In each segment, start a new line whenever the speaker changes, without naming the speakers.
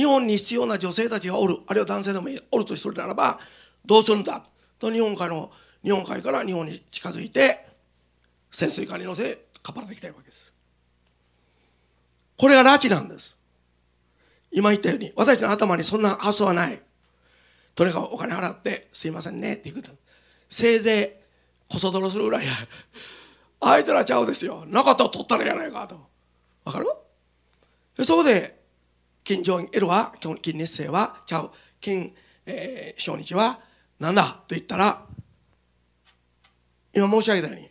日本に必要な女性たちがおるあるいは男性でもおるとするならばどうするんだと日本海の日本海から日本に近づいて潜水艦に乗せかっぱらできたいわけですこれが拉致なんです今言ったように私たちの頭にそんな発想はないとにかくお金払ってすいませんねって言うとせいぜいこそ泥するぐらいやあいつらちゃうですよなかったら取ったらやないかとわかるそこで金正恩エルは、金日成は、ちゃう、金、えー、小日は、なんだと言ったら、今申し上げたように、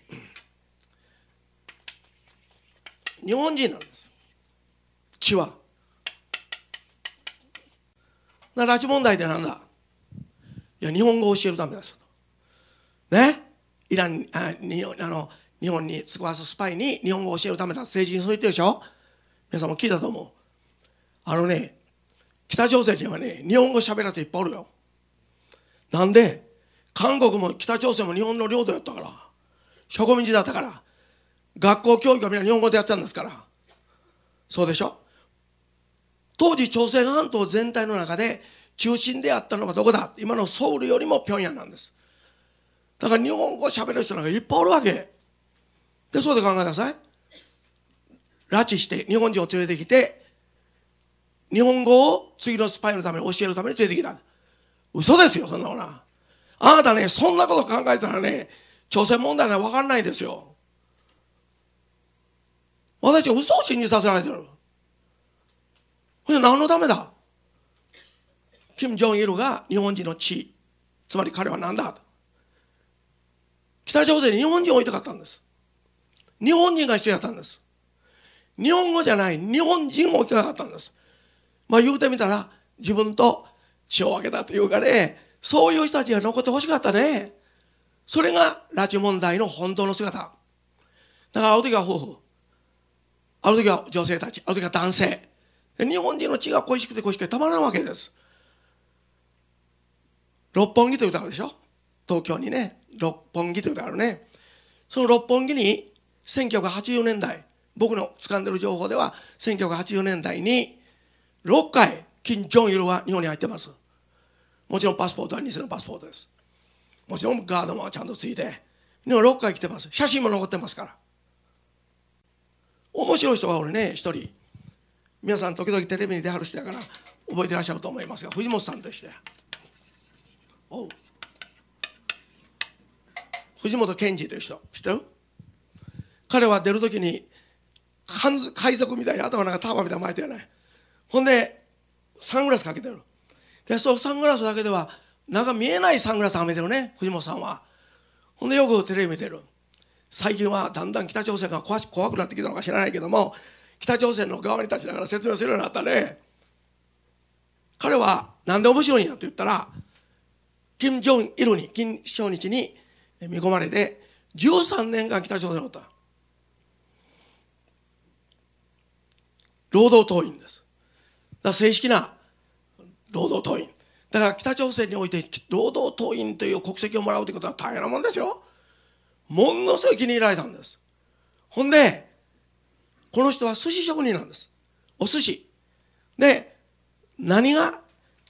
日本人なんです。血は。な、拉致問題ってなんだいや、日本語を教えるためです。ねイランあにあの、日本に使わすスパイに日本語を教えるためだ。政治にそう言ってるでしょ皆さんも聞いたと思う。あのね北朝鮮にはね日本語喋らせいっぱいおるよなんで韓国も北朝鮮も日本の領土やったから植民地だったから学校教育はみんな日本語でやってたんですからそうでしょ当時朝鮮半島全体の中で中心であったのはどこだ今のソウルよりも平壌なんですだから日本語喋る人なんかいっぱいおるわけでそうで考えなさい拉致して日本人を連れてきて日本語を次のスパイのために教えるために連れてきた。嘘ですよ、そんなものは。あなたね、そんなこと考えたらね、朝鮮問題は分かんないですよ。私は嘘を信じさせられてる。これ何のためだ金正日が日本人の地つまり彼は何だ北朝鮮に日本人を置いたかったんです。日本人が必要だったんです。日本語じゃない日本人を置いてなかったんです。まあ言うてみたら自分と血を分けたというかねそういう人たちが残ってほしかったねそれが拉致問題の本当の姿だからある時は夫婦ある時は女性たちある時は男性日本人の血が恋しくて恋しくてたまらんわけです六本木という歌あるでしょ東京にね六本木という歌あるねその六本木に1980年代僕の掴んでる情報では1980年代に6回、金正日は日本に入ってます。もちろんパスポートは偽のパスポートです。もちろんガードマンはちゃんとついて、日本6回来てます。写真も残ってますから。面白い人が俺ね、一人。皆さん、時々テレビに出はる人やから、覚えてらっしゃると思いますが、藤本さんとして。おう藤本健二という人、知ってる彼は出るときに、海賊みたいに頭なんかターバみたいに巻いてるよね。ほんでサングラスかけてるでそうサングラスだけではなんか見えないサングラスはめてるね藤本さんはほんでよくテレビ見てる最近はだんだん北朝鮮が怖怖くなってきたのか知らないけども北朝鮮の側に立ちながら説明するようになったね彼はなんで面白いんやと言ったら金正恩イに金正日に見込まれて13年間北朝鮮におった労働党員ですだ正式な労働党員だから北朝鮮において労働党員という国籍をもらうということは大変なもんですよものすごい気に入られたんですほんでこの人は寿司職人なんですお寿司で何が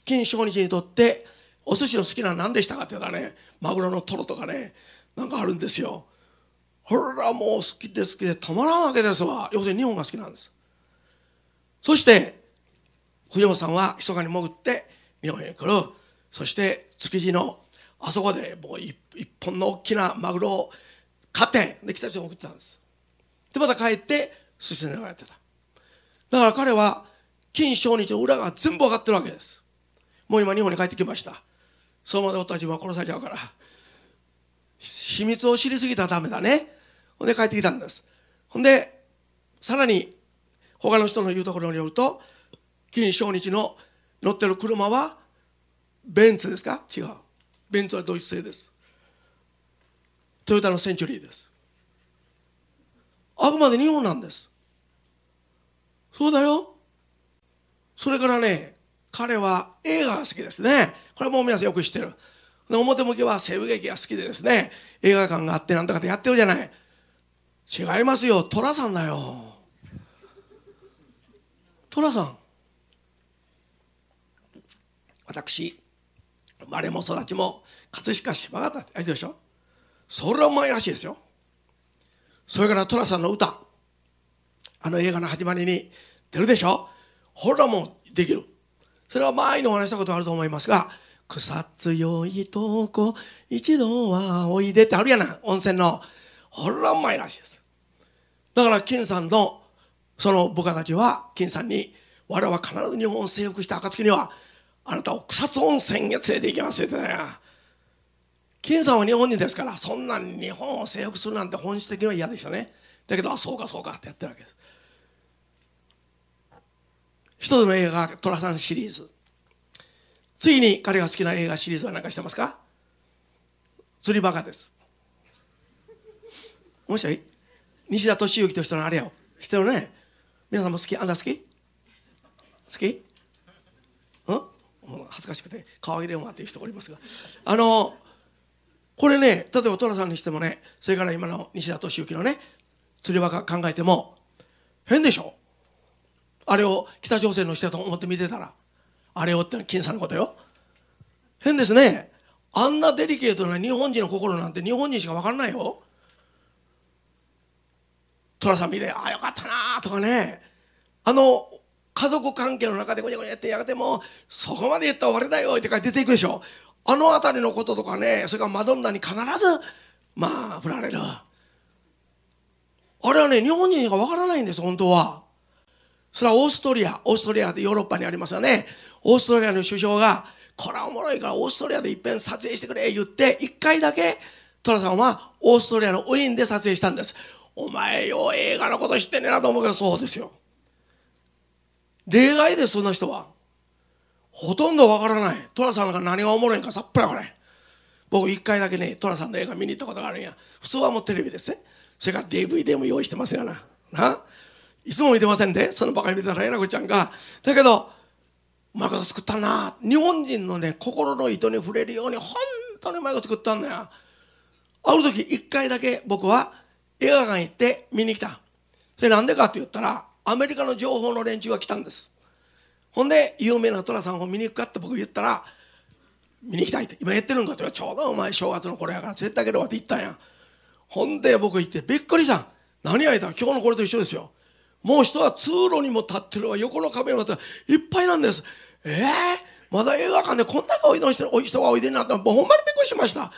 金正日にとってお寿司の好きな何でしたかって言ったらねマグロのトロとかねなんかあるんですよほらもう好きで好きでたまらんわけですわ要するに日本が好きなんですそして藤本さんは密かに潜って日本へ来るそして築地のあそこでもう一本の大きなマグロを買ってで北朝鮮送ってたんですでまた帰って寿司屋がやってただから彼は金正日の裏が全部分かってるわけですもう今日本に帰ってきましたそうまでおった自分は殺されちゃうから秘密を知りすぎたらダメだねほんで帰ってきたんですほんでさらに他の人の言うところによると金正日の乗ってる車はベンツですか違うベンツはドイツ製ですトヨタのセンチュリーですあくまで日本なんですそうだよそれからね彼は映画が好きですねこれも皆さんよく知ってる表向きは西部劇が好きでですね映画館があってなんとかってやってるじゃない違いますよ寅さんだよ寅さん私生まれも育ちも葛飾島形あれでしょそれはうまいらしいですよそれから寅さんの歌あの映画の始まりに出るでしょほらもできるそれは前にお話したことあると思いますが草強いとこ一度はおいでってあるやな温泉のほらうまいらしいですだから金さんのその部下たちは金さんに我は必ず日本を征服した暁にはあなたを草津温泉へ連れて行きますってね金さんは日本人ですからそんな日本を征服するなんて本質的には嫌でしたねだけどあそうかそうかってやってるわけです一つの映画寅さんシリーズついに彼が好きな映画シリーズは何かしてますか釣りバカですもしはい西田敏行としてのあれよ知ってるね皆さんも好きあんた好き好きもう恥ずかしくて川でれ馬っていう人がおりますがあのこれね例えば寅さんにしてもねそれから今の西田敏行のね釣り場カ考えても変でしょあれを北朝鮮の人だと思って見てたらあれをってのはさんのことよ変ですねあんなデリケートな日本人の心なんて日本人しか分からないよ寅さん見てああよかったなとかねあの家族関係の中でごにゃごちゃやってやがてもそこまで言ったら終わりだよってか出ていくでしょあの辺りのこととかねそれからマドンナに必ずまあ振られるあれはね日本人がわからないんです本当はそれはオーストリアオーストリアってヨーロッパにありますよねオーストリアの首相がこれはおもろいからオーストリアでいっぺん撮影してくれ言って一回だけトラさんはオーストリアのウィーンで撮影したんですお前よ映画のこと知ってねえなと思うけどそうですよ例外ですそんな人はほとんどわからない寅さんが何がおもろいかさっぱりわからない僕一回だけね寅さんの映画見に行ったことがあるんや普通はもうテレビですねそれから DVD も用意してますよなないつも見てませんで、ね、そのばかり見てたらえなこちゃんがだけどうまと作ったな日本人のね心の糸に触れるように本当にうまと作ったんだよある時一回だけ僕は映画館行って見に来たそれなんでかって言ったらアメリカの情報の連中が来たんですほんで有名な寅さんを見に行くかって僕言ったら見に行きたいって今やってるんかってちょうどお前正月のこれやかられてあげるわって言ったんやほんで僕行ってびっくりした何やいた今日のこれと一緒ですよもう人は通路にも立ってるわ横の壁にも立ってるいっぱいなんですええー、まだ映画館でこんだけおいでし人がおいでになったらもうほんまにびっくりしました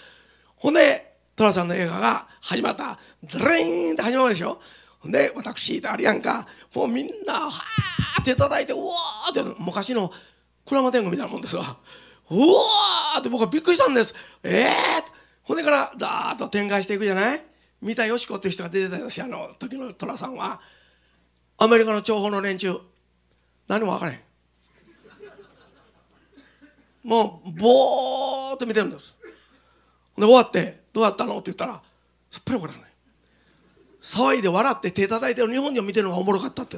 ほんで寅さんの映画が始まったドレーンって始まるでしょで私あるやんかもうみんなはーって叩いてうわーって昔の鞍馬天狗みたいなもんですわうわーって僕はびっくりしたんですええー、ほて骨からだーっと展開していくじゃない三田よし子っていう人が出てたしあの時の寅さんはアメリカの諜報の連中何も分からへんもうぼーっと見てるんですで終わって「どうやったの?」って言ったらすっぱり分からない騒いで笑って手叩いてる日本人を見てるのがおもろかったって